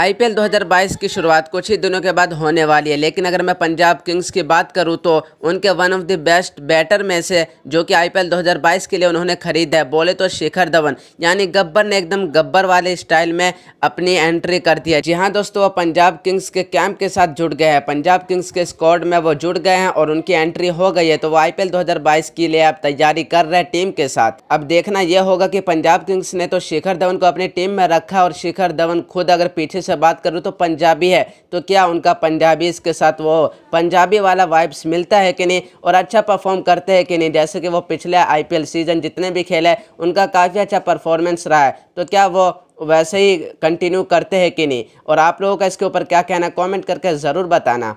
IPL 2022 की शुरुआत कुछ ही दिनों के बाद होने वाली है लेकिन अगर मैं पंजाब किंग्स की बात करूं तो उनके one of the best batter में से जो कि आईपीएल 2022 के लिए उन्होंने खरीदा है बोले तो शिखर धवन यानी गब्बर ने एकदम गब्बर वाले स्टाइल में अपनी एंट्री कर दी है जी हाँ दोस्तों वह पंजाब किंग्स के कैंप के साथ जुड़ गए हैं पंजाब किंग्स के स्कॉड में वो जुड़ गए हैं और उनकी एंट्री हो गई है तो वो आई पी के लिए अब तैयारी कर रहे हैं टीम के साथ अब देखना यह होगा कि पंजाब किंग्स ने तो शिखर धवन को अपनी टीम में रखा और शिखर धवन खुद अगर पीछे की से बात करूँ तो पंजाबी है तो क्या उनका पंजाबी इसके साथ वो पंजाबी वाला वाइब्स मिलता है कि नहीं और अच्छा परफॉर्म करते हैं कि नहीं जैसे कि वो पिछले आईपीएल सीज़न जितने भी खेले उनका काफ़ी अच्छा परफॉर्मेंस रहा है तो क्या वो वैसे ही कंटिन्यू करते हैं कि नहीं और आप लोगों का इसके ऊपर क्या कहना कमेंट करके ज़रूर बताना